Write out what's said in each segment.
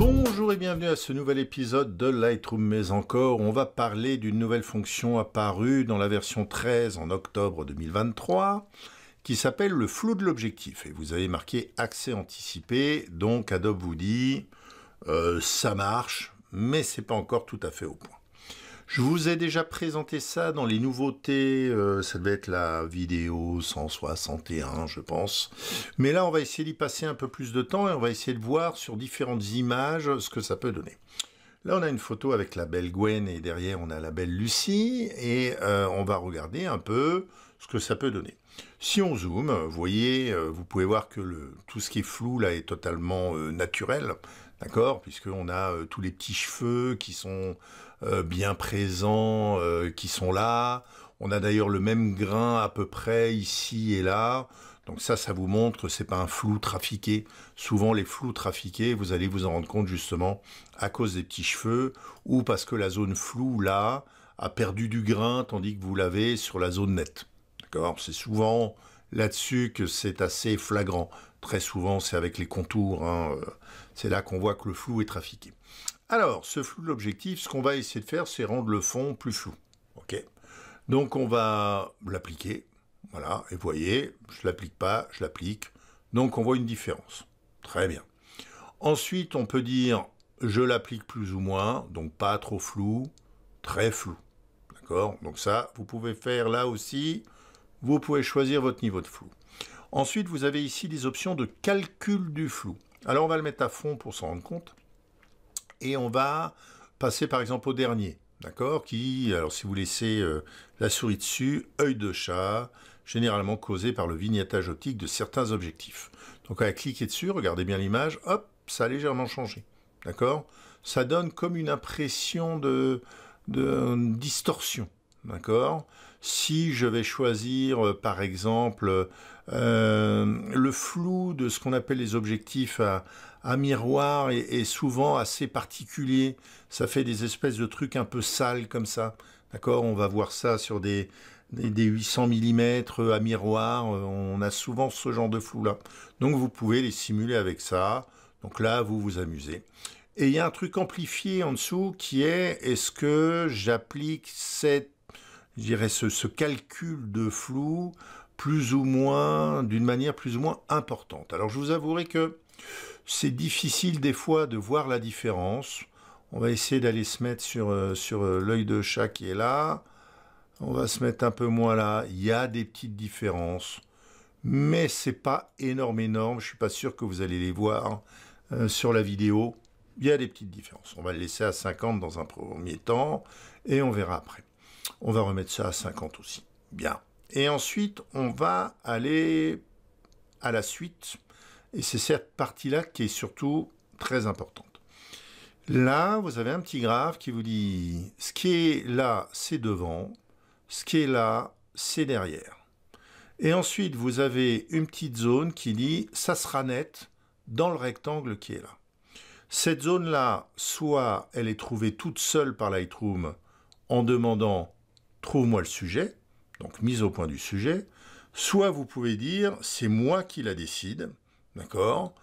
Bonjour et bienvenue à ce nouvel épisode de Lightroom mais encore. On va parler d'une nouvelle fonction apparue dans la version 13 en octobre 2023 qui s'appelle le flou de l'objectif. Et vous avez marqué accès anticipé, donc Adobe vous dit euh, ça marche, mais c'est pas encore tout à fait au point. Je vous ai déjà présenté ça dans les nouveautés, euh, ça devait être la vidéo 161 je pense. Mais là on va essayer d'y passer un peu plus de temps et on va essayer de voir sur différentes images ce que ça peut donner. Là, on a une photo avec la belle Gwen et derrière, on a la belle Lucie. Et euh, on va regarder un peu ce que ça peut donner. Si on zoome, vous voyez, euh, vous pouvez voir que tout ce qui est flou là est totalement naturel. D'accord Puisqu'on a tous les petits cheveux qui sont euh, bien présents euh, qui sont là. On a d'ailleurs le même grain à peu près ici et là. Donc ça, ça vous montre que c'est pas un flou trafiqué. Souvent, les flous trafiqués, vous allez vous en rendre compte justement à cause des petits cheveux ou parce que la zone floue là a perdu du grain tandis que vous l'avez sur la zone nette. D'accord C'est souvent là-dessus que c'est assez flagrant. Très souvent, c'est avec les contours. Hein, euh, c'est là qu'on voit que le flou est trafiqué. Alors, ce flou de l'objectif, ce qu'on va essayer de faire, c'est rendre le fond plus flou. OK Donc, on va l'appliquer. Voilà, et vous voyez, je l'applique pas, je l'applique. Donc, on voit une différence. Très bien. Ensuite, on peut dire, je l'applique plus ou moins, donc pas trop flou, très flou. D'accord Donc ça, vous pouvez faire là aussi, vous pouvez choisir votre niveau de flou. Ensuite, vous avez ici des options de calcul du flou. Alors, on va le mettre à fond pour s'en rendre compte et on va passer par exemple au dernier, d'accord Qui, alors si vous laissez euh, la souris dessus, œil de chat, généralement causé par le vignettage optique de certains objectifs. Donc à cliquer dessus, regardez bien l'image, hop, ça a légèrement changé, d'accord Ça donne comme une impression de, de distorsion, d'accord Si je vais choisir euh, par exemple euh, le flou de ce qu'on appelle les objectifs à, à miroir est souvent assez particulier. Ça fait des espèces de trucs un peu sales comme ça. D'accord On va voir ça sur des, des, 800 mm euh, à miroir. Euh, on a souvent ce genre de flou-là. Donc vous pouvez les simuler avec ça. Donc là, vous vous amusez. Et il y a un truc amplifié en dessous qui est est-ce que j'applique cette, ce, ce, calcul de flou plus ou moins, d'une manière plus ou moins importante. Alors je vous avouerai que c'est difficile des fois de voir la différence. On va essayer d'aller se mettre sur, euh, sur euh, l'œil de chat qui est là. On va se mettre un peu moins là. Il y a des petites différences. Mais c'est pas énorme, énorme. Je ne suis pas sûr que vous allez les voir euh, sur la vidéo. Il y a des petites différences. On va le laisser à 50 dans un premier temps et on verra après. On va remettre ça à 50 aussi. Bien. Et ensuite, on va aller à la suite et c'est cette partie-là qui est surtout très importante. Là, vous avez un petit graphe qui vous dit ce qui est là, c'est devant, ce qui est là, c'est derrière. Et ensuite, vous avez une petite zone qui dit ça sera net dans le rectangle qui est là. Cette zone-là, soit elle est trouvée toute seule par Lightroom en demandant trouve-moi le sujet, donc mise au point du sujet, soit vous pouvez dire c'est moi qui la décide, D'accord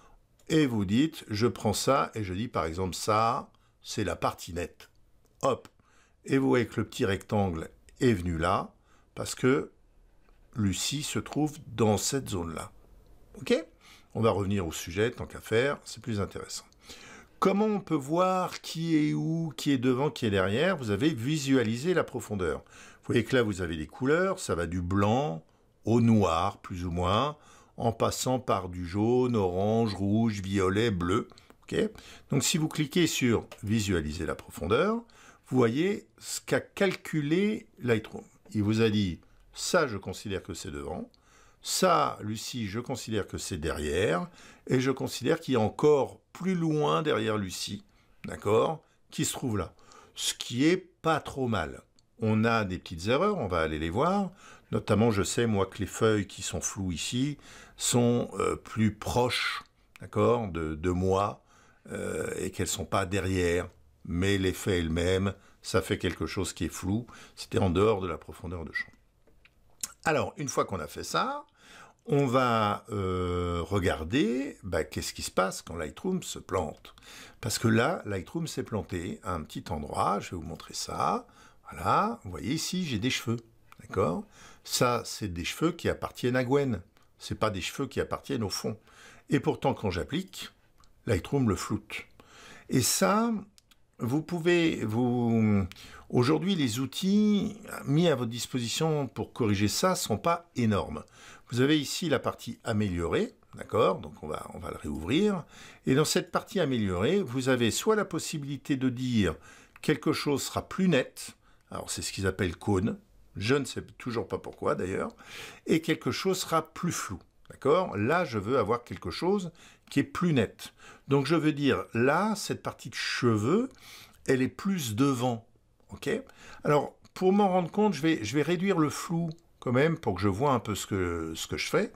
Et vous dites, je prends ça et je dis par exemple ça, c'est la partie nette. Hop Et vous voyez que le petit rectangle est venu là, parce que Lucie se trouve dans cette zone-là. OK On va revenir au sujet, tant qu'à faire, c'est plus intéressant. Comment on peut voir qui est où, qui est devant, qui est derrière Vous avez visualisé la profondeur. Vous voyez que là, vous avez des couleurs, ça va du blanc au noir, plus ou moins, en passant par du jaune, orange, rouge, violet, bleu. ok Donc si vous cliquez sur visualiser la profondeur, vous voyez ce qu'a calculé Lightroom. Il vous a dit ça je considère que c'est devant, ça Lucie je considère que c'est derrière, et je considère qu'il y a encore plus loin derrière Lucie, d'accord, qui se trouve là. Ce qui est pas trop mal. On a des petites erreurs, on va aller les voir. Notamment, je sais, moi, que les feuilles qui sont floues ici, sont euh, plus proches, d'accord, de, moi, euh, et qu'elles sont pas derrière. Mais l'effet elle même, ça fait quelque chose qui est flou, c'était en dehors de la profondeur de champ. Alors, une fois qu'on a fait ça, on va euh, regarder bah, qu'est-ce qui se passe quand Lightroom se plante. Parce que là, Lightroom s'est planté à un petit endroit, je vais vous montrer ça. Voilà, vous voyez ici, j'ai des cheveux, d'accord Ça, c'est des cheveux qui appartiennent à Gwen. Ce pas des cheveux qui appartiennent au fond. Et pourtant, quand j'applique, Lightroom le floute. Et ça, vous pouvez, vous, aujourd'hui, les outils mis à votre disposition pour corriger ça sont pas énormes. Vous avez ici la partie améliorée, d'accord? Donc, on va, on va le réouvrir. Et dans cette partie améliorée, vous avez soit la possibilité de dire quelque chose sera plus net. Alors, c'est ce qu'ils appellent cône je ne sais toujours pas pourquoi d'ailleurs, et quelque chose sera plus flou. D'accord Là, je veux avoir quelque chose qui est plus net. Donc je veux dire, là, cette partie de cheveux, elle est plus devant. OK Alors, pour m'en rendre compte, je vais, je vais réduire le flou quand même pour que je vois un peu ce que, ce que je fais.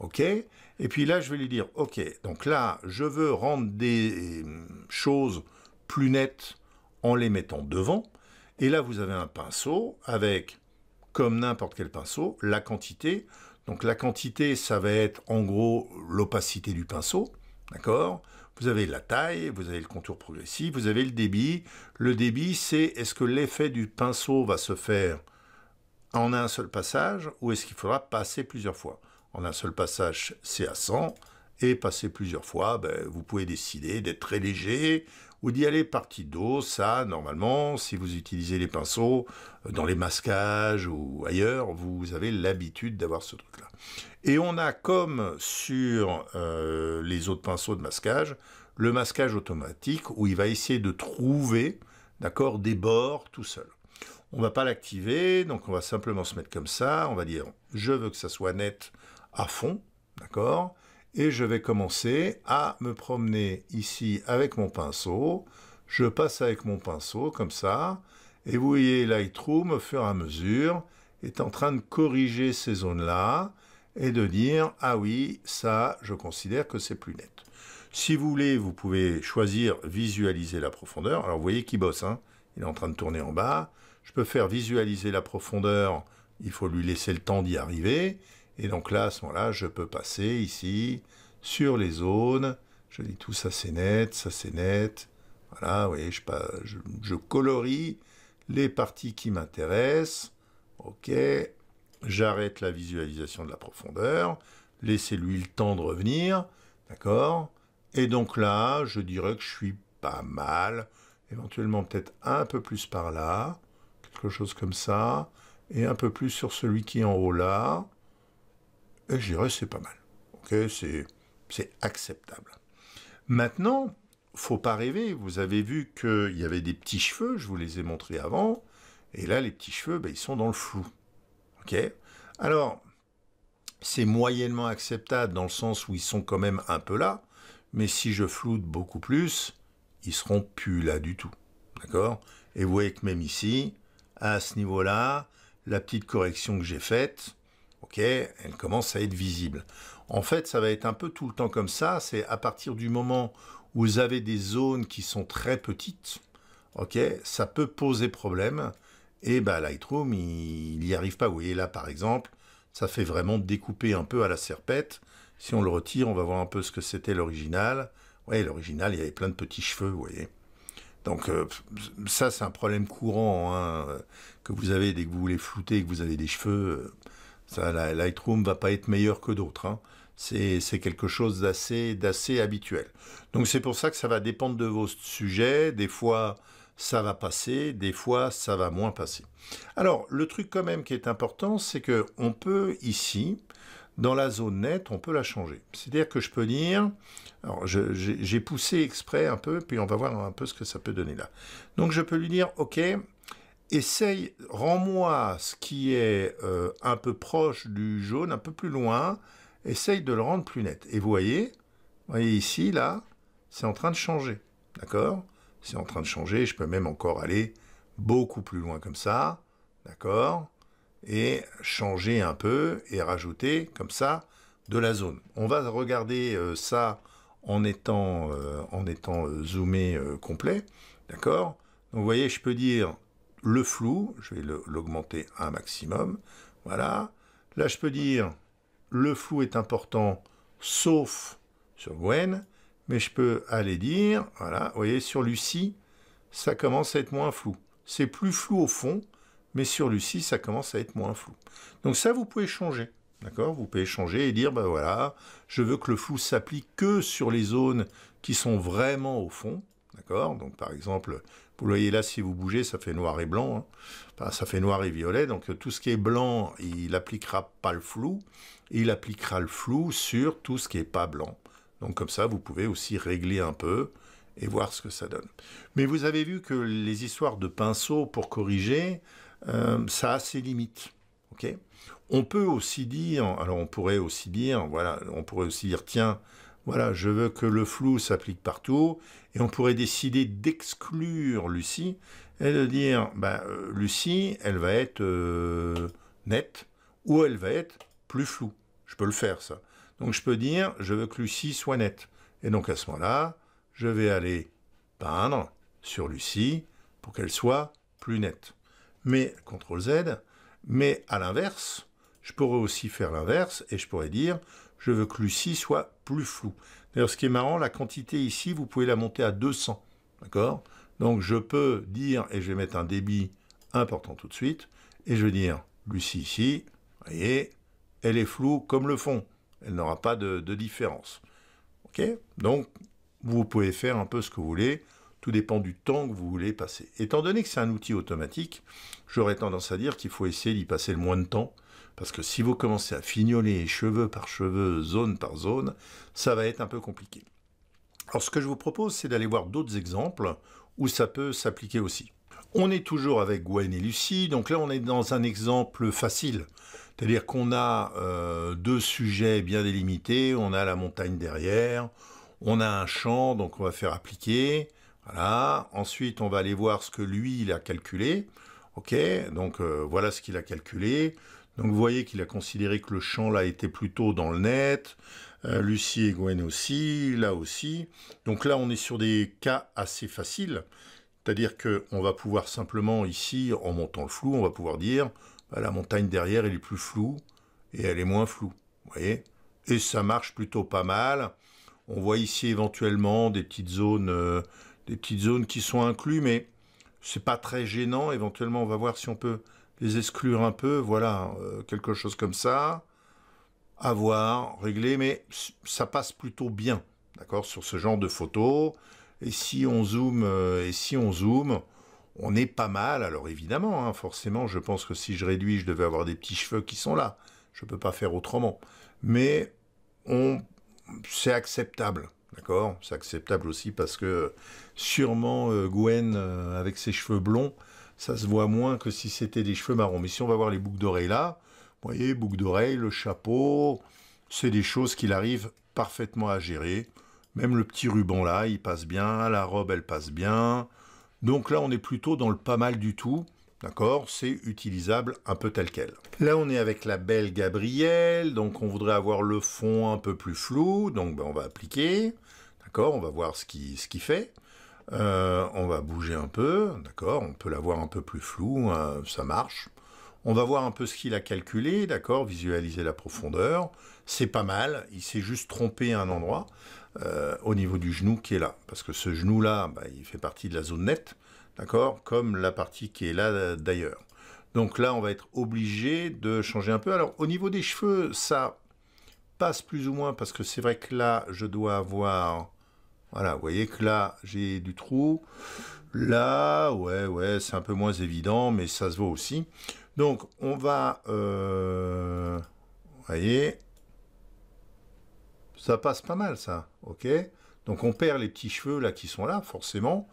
OK Et puis là, je vais lui dire, OK, donc là, je veux rendre des euh, choses plus nettes en les mettant devant. Et là, vous avez un pinceau avec n'importe quel pinceau, la quantité. Donc la quantité, ça va être en gros l'opacité du pinceau, d'accord Vous avez la taille, vous avez le contour progressif, vous avez le débit. Le débit, c'est est-ce que l'effet du pinceau va se faire en un seul passage ou est-ce qu'il faudra passer plusieurs fois En un seul passage, c'est à 100, et passer plusieurs fois, ben, vous pouvez décider d'être très léger ou d'y aller parti d'eau. Ça, normalement, si vous utilisez les pinceaux euh, dans les masquages ou ailleurs, vous avez l'habitude d'avoir ce truc-là. Et on a, comme sur euh, les autres pinceaux de masquage, le masquage automatique où il va essayer de trouver d'accord, des bords tout seul. On ne va pas l'activer, donc on va simplement se mettre comme ça. On va dire, je veux que ça soit net à fond, d'accord et je vais commencer à me promener ici avec mon pinceau. Je passe avec mon pinceau comme ça et vous voyez Lightroom au fur et à mesure est en train de corriger ces zones-là et de dire ah oui ça je considère que c'est plus net. Si vous voulez vous pouvez choisir visualiser la profondeur. Alors vous voyez qu'il bosse, hein. il est en train de tourner en bas. Je peux faire visualiser la profondeur, il faut lui laisser le temps d'y arriver et donc là, à ce moment-là, je peux passer ici sur les zones. Je dis tout ça c'est net, ça c'est net. Voilà, vous voyez, je, je colorie les parties qui m'intéressent. OK, j'arrête la visualisation de la profondeur. Laissez-lui le temps de revenir. D'accord Et donc là, je dirais que je suis pas mal. Éventuellement peut-être un peu plus par là. Quelque chose comme ça. Et un peu plus sur celui qui est en haut là. Et euh, je dirais, c'est pas mal. c'est acceptable. Maintenant, faut pas rêver. Vous avez vu qu'il y avait des petits cheveux, je vous les ai montrés avant. Et là, les petits cheveux, ben, ils sont dans le flou. Alors, c'est moyennement acceptable dans le sens où ils sont quand même un peu là. Mais si je floute beaucoup plus, ils seront plus là du tout. D'accord Et vous voyez que même ici, à ce niveau-là, la petite correction que j'ai faite, ok, elle commence à être visible. En fait, ça va être un peu tout le temps comme ça. C'est à partir du moment où vous avez des zones qui sont très petites, ok, ça peut poser problème. Et bah, Lightroom, il n'y arrive pas. Vous voyez là, par exemple, ça fait vraiment découper un peu à la serpette. Si on le retire, on va voir un peu ce que c'était l'original. Ouais, l'original, il y avait plein de petits cheveux, vous voyez. Donc euh, ça, c'est un problème courant hein, que vous avez dès que vous voulez flouter, que vous avez des cheveux. Euh, ça, Lightroom va pas être meilleur que d'autres. Hein. C'est quelque chose d'assez habituel. Donc c'est pour ça que ça va dépendre de vos sujets. Des fois, ça va passer, des fois, ça va moins passer. Alors, le truc quand même qui est important, c'est que on peut ici, dans la zone nette, on peut la changer. C'est-à-dire que je peux dire, alors j'ai poussé exprès un peu, puis on va voir un peu ce que ça peut donner là. Donc je peux lui dire, ok, essaye, rends-moi ce qui est euh, un peu proche du jaune, un peu plus loin, essaye de le rendre plus net. Et voyez, voyez ici, là, c'est en train de changer, d'accord C'est en train de changer, je peux même encore aller beaucoup plus loin comme ça, d'accord Et changer un peu et rajouter comme ça de la zone. On va regarder euh, ça en étant, euh, en étant zoomé complet, d'accord Donc vous voyez, je peux dire le flou, je vais l'augmenter un maximum, voilà. Là, je peux dire, le flou est important, sauf sur Gwen, mais je peux aller dire, voilà, vous voyez, sur Lucie, ça commence à être moins flou. C'est plus flou au fond, mais sur Lucie, ça commence à être moins flou. Donc ça, vous pouvez changer. D'accord Vous pouvez changer et dire, ben voilà, je veux que le flou s'applique que sur les zones qui sont vraiment au fond. D'accord Donc par exemple, vous voyez là, si vous bougez, ça fait noir et blanc. Hein. ça fait noir et violet. Donc tout ce qui est blanc, il appliquera pas le flou. Il appliquera le flou sur tout ce qui est pas blanc. Donc comme ça, vous pouvez aussi régler un peu et voir ce que ça donne. Mais vous avez vu que les histoires de pinceau pour corriger, euh, ça a ses limites. on peut aussi dire, alors on pourrait aussi dire, voilà, on pourrait aussi dire, tiens, voilà, je veux que le flou s'applique partout, et on pourrait décider d'exclure Lucie, et de dire, bah, euh, Lucie, elle va être euh, nette, ou elle va être plus floue. Je peux le faire, ça. Donc je peux dire, je veux que Lucie soit nette. Et donc à ce moment-là, je vais aller peindre sur Lucie pour qu'elle soit plus nette. Mais, CTRL Z, mais à l'inverse, je pourrais aussi faire l'inverse, et je pourrais dire, je veux que Lucie soit plus floue. D'ailleurs, ce qui est marrant, la quantité ici, vous pouvez la monter à 200. D'accord Donc, je peux dire, et je vais mettre un débit important tout de suite, et je vais dire, Lucie ici, voyez, elle est floue comme le fond. Elle n'aura pas de, de, différence. OK Donc, vous pouvez faire un peu ce que vous voulez. Tout dépend du temps que vous voulez passer. Étant donné que c'est un outil automatique, j'aurais tendance à dire qu'il faut essayer d'y passer le moins de temps parce que si vous commencez à fignoler cheveux par cheveux, zone par zone, ça va être un peu compliqué. Alors ce que je vous propose, c'est d'aller voir d'autres exemples où ça peut s'appliquer aussi. On est toujours avec Gwen et Lucie, donc là on est dans un exemple facile. C'est-à-dire qu'on a euh, deux sujets bien délimités, on a la montagne derrière, on a un champ, donc on va faire appliquer. Voilà. Ensuite, on va aller voir ce que lui, il a calculé. OK, donc euh, voilà ce qu'il a calculé. Donc vous voyez qu'il a considéré que le champ là était plutôt dans le net, euh, Lucie et Gwen aussi, là aussi. Donc là on est sur des cas assez faciles, c'est-à-dire qu'on va pouvoir simplement ici, en montant le flou, on va pouvoir dire bah, la montagne derrière elle est plus floue et elle est moins floue, vous voyez Et ça marche plutôt pas mal. On voit ici éventuellement des petites zones, euh, des petites zones qui sont incluses, mais c'est pas très gênant. Éventuellement, on va voir si on peut les exclure un peu, voilà, euh, quelque chose comme ça, à voir, régler, mais ça passe plutôt bien, d'accord, sur ce genre de photos. Et si on zoome, euh, et si on zoome, on est pas mal. Alors évidemment, hein, forcément, je pense que si je réduis, je devais avoir des petits cheveux qui sont là. Je ne peux pas faire autrement. Mais on, c'est acceptable. D'accord C'est acceptable aussi parce que sûrement euh, Gwen, avec ses cheveux blonds, ça se voit moins que si c'était des cheveux marrons. Mais si on va voir les boucles d'oreilles là, vous voyez, boucles d'oreilles, le chapeau, c'est des choses qu'il arrive parfaitement à gérer. Même le petit ruban là, il passe bien, la robe elle passe bien. Donc là, on est plutôt dans le pas mal du tout. D'accord C'est utilisable un peu tel quel. Là, on est avec la belle Gabrielle, donc on voudrait avoir le fond un peu plus flou, donc ben, on va appliquer. D'accord On va voir ce qui, ce qui fait. Euh, on va bouger un peu, d'accord On peut la voir un peu plus flou, hein, ça marche. On va voir un peu ce qu'il a calculé, d'accord Visualiser la profondeur, c'est pas mal. Il s'est juste trompé un endroit euh, au niveau du genou qui est là, parce que ce genou-là, bah, il fait partie de la zone nette, d'accord Comme la partie qui est là euh, d'ailleurs. Donc là, on va être obligé de changer un peu. Alors au niveau des cheveux, ça passe plus ou moins parce que c'est vrai que là, je dois avoir voilà, vous voyez que là, j'ai du trou. Là, ouais, ouais, c'est un peu moins évident, mais ça se voit aussi. Donc, on va... Euh, vous voyez Ça passe pas mal, ça. OK Donc, on perd les petits cheveux, là, qui sont là, forcément.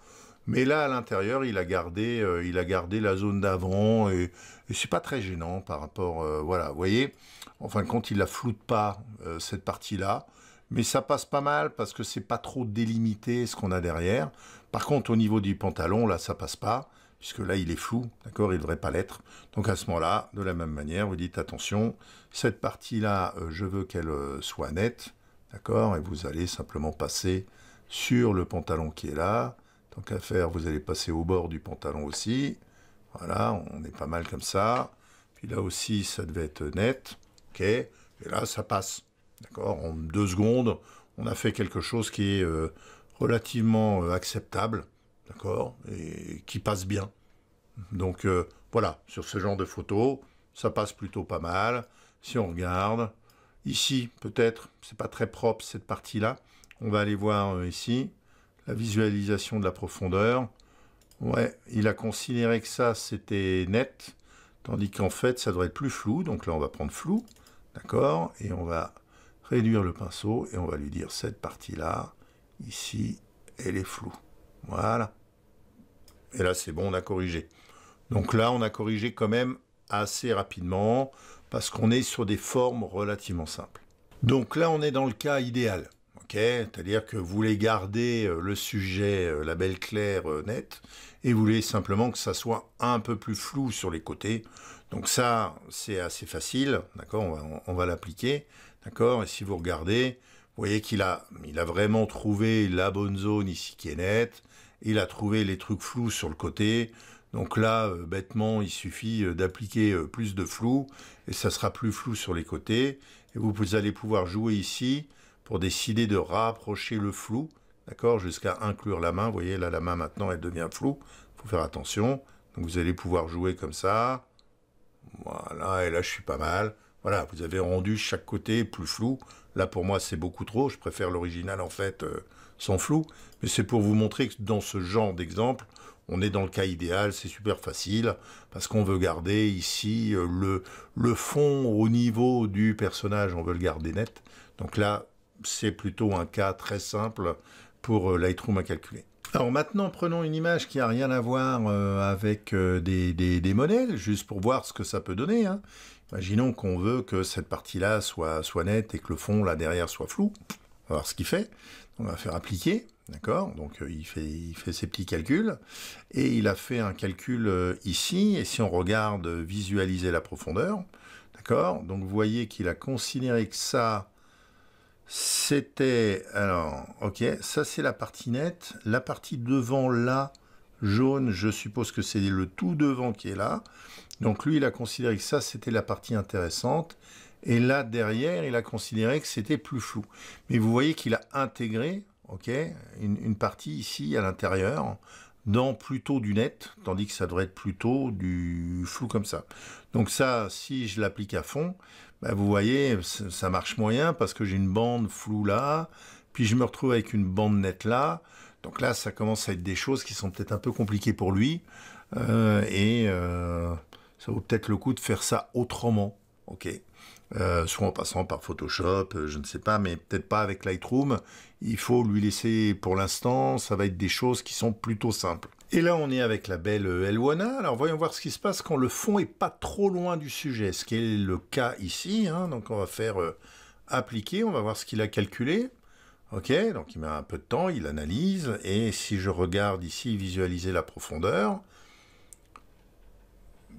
Mais là, à l'intérieur, il a gardé, euh, il a gardé la zone d'avant et, c'est pas très gênant par rapport, euh, voilà, vous voyez. En quand de il la floute pas cette partie-là mais ça passe pas mal parce que c'est pas trop délimité ce qu'on a derrière. Par contre, au niveau du pantalon, là, ça passe pas, puisque là, il est flou, d'accord Il devrait pas l'être. Donc à ce moment-là, de la même manière, vous dites attention, cette partie-là, euh, je veux qu'elle euh, soit nette, d'accord Et vous allez simplement passer sur le pantalon qui est là. Tant qu'à faire, vous allez passer au bord du pantalon aussi. Voilà, on est pas mal comme ça. Puis là aussi, ça devait être net, ok Et là, ça passe. D'accord En deux secondes, on a fait quelque chose qui est euh, relativement euh, acceptable, d'accord Et qui passe bien. Donc euh, voilà, sur ce genre de photos, ça passe plutôt pas mal. Si on regarde, ici peut-être, c'est pas très propre cette partie-là. On va aller voir ici la visualisation de la profondeur. Ouais, il a considéré que ça c'était net, tandis qu'en fait ça devrait être plus flou. Donc là on va prendre flou, d'accord Et on va réduire le pinceau et on va lui dire cette partie-là, ici, elle est floue. Voilà. Et là, c'est bon, on a corrigé. Donc là, on a corrigé quand même assez rapidement parce qu'on est sur des formes relativement simples. Donc là, on est dans le cas idéal. ok C'est-à-dire que vous voulez garder euh, le sujet, euh, la belle claire euh, nette, et vous voulez simplement que ça soit un peu plus flou sur les côtés. Donc ça, c'est assez facile, d'accord on va l'appliquer. D'accord Et si vous regardez, vous voyez qu'il a, il a vraiment trouvé la bonne zone ici qui est nette. Il a trouvé les trucs flous sur le côté. Donc là, euh, bêtement, il suffit euh, d'appliquer euh, plus de flou et ça sera plus flou sur les côtés. Et vous allez pouvoir jouer ici pour décider de rapprocher le flou, d'accord, jusqu'à inclure la main. Vous voyez là, la main maintenant, elle devient floue. Il faut faire attention. Donc vous allez pouvoir jouer comme ça. Voilà, et là, je suis pas mal. Voilà, vous avez rendu chaque côté plus flou. Là, pour moi, c'est beaucoup trop. Je préfère l'original, en fait, euh, sans flou. Mais c'est pour vous montrer que dans ce genre d'exemple, on est dans le cas idéal, c'est super facile, parce qu'on veut garder ici euh, le, fond au niveau du personnage, on veut le garder net. Donc là, c'est plutôt un cas très simple pour euh, Lightroom à calculer. Alors maintenant, prenons une image qui n'a rien à voir avec des, modèles, juste pour voir ce que ça peut donner. Hein. Imaginons qu'on veut que cette partie-là soit, soit nette et que le fond là derrière soit flou. On va voir ce qu'il fait. On va faire appliquer, d'accord Donc euh, il, fait, il fait ses petits calculs et il a fait un calcul euh, ici. Et si on regarde euh, visualiser la profondeur, d'accord Donc vous voyez qu'il a considéré que ça, c'était alors ok, ça c'est la partie nette. La partie devant là, Jaune, je suppose que c'est le tout devant qui est là. Donc lui, il a considéré que ça, c'était la partie intéressante. Et là, derrière, il a considéré que c'était plus flou. Mais vous voyez qu'il a intégré une, partie ici à l'intérieur dans plutôt du net, tandis que ça devrait être plutôt du flou comme ça. Donc ça, si je l'applique à fond, bah, vous voyez, ça marche moyen parce que j'ai une bande floue là, puis je me retrouve avec une bande nette là. Donc là, ça commence à être des choses qui sont peut-être un peu compliquées pour lui. Euh, et euh, ça vaut peut-être le coup de faire ça autrement. OK euh, soit en passant par Photoshop, je ne sais pas, mais peut-être pas avec Lightroom. Il faut lui laisser, pour l'instant, ça va être des choses qui sont plutôt simples. Et là, on est avec la belle Elwana. Alors, voyons voir ce qui se passe quand le fond est pas trop loin du sujet, ce qui est le cas ici. Hein. Donc, on va faire appliquer, on va voir ce qu'il a calculé. Ok, donc il met un peu de temps, il analyse, et si je regarde ici visualiser la profondeur,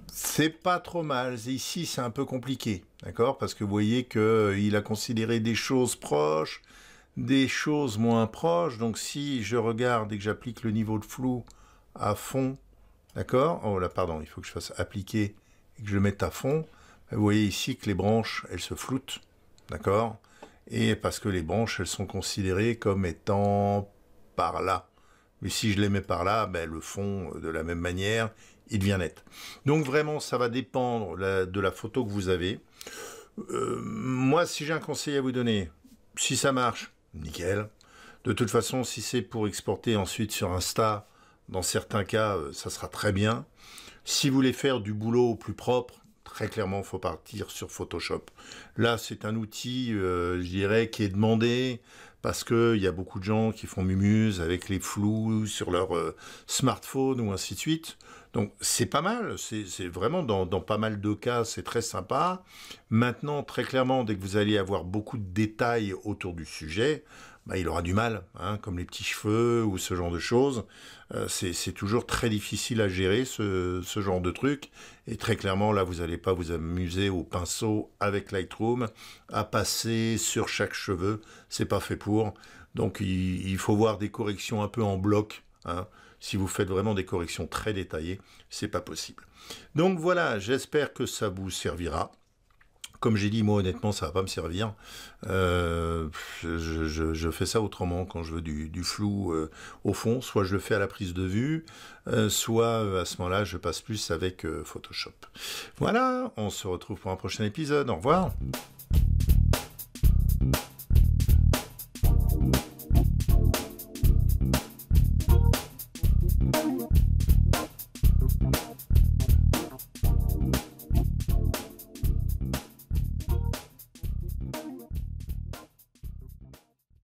c'est pas trop mal. Ici, c'est un peu compliqué, d'accord Parce que vous voyez qu'il euh, a considéré des choses proches, des choses moins proches. Donc si je regarde et que j'applique le niveau de flou à fond, d'accord Oh là, pardon, il faut que je fasse appliquer et que je le mette à fond. Vous voyez ici que les branches, elles se floutent, d'accord et parce que les branches, elles sont considérées comme étant par là. Mais si je les mets par là, ben, le fond, euh, de la même manière, il devient net. Donc vraiment, ça va dépendre de la photo que vous avez. Euh, moi, si j'ai un conseil à vous donner, si ça marche, nickel. De toute façon, si c'est pour exporter ensuite sur Insta, dans certains cas, euh, ça sera très bien. Si vous voulez faire du boulot plus propre, très clairement, faut partir sur Photoshop. Là, c'est un outil, euh, je dirais, qui est demandé parce qu'il y a beaucoup de gens qui font mumuse avec les flous sur leur euh, smartphone ou ainsi de suite. Donc c'est pas mal, c'est vraiment dans, dans, pas mal de cas, c'est très sympa. Maintenant, très clairement, dès que vous allez avoir beaucoup de détails autour du sujet, bah, il aura du mal, hein, comme les petits cheveux ou ce genre de choses. Euh, c'est toujours très difficile à gérer ce, genre de truc. Et très clairement, là, vous n'allez pas vous amuser au pinceau avec Lightroom à passer sur chaque cheveu. C'est pas fait pour. Donc, il, faut voir des corrections un peu en bloc. Hein. Si vous faites vraiment des corrections très détaillées, c'est pas possible. Donc voilà, j'espère que ça vous servira comme j'ai dit, moi honnêtement, ça va pas me servir. Euh, je, fais ça autrement quand je veux du, flou euh, au fond. Soit je le fais à la prise de vue, euh, soit à ce moment-là, je passe plus avec Photoshop. Voilà, on se retrouve pour un prochain épisode. Au revoir.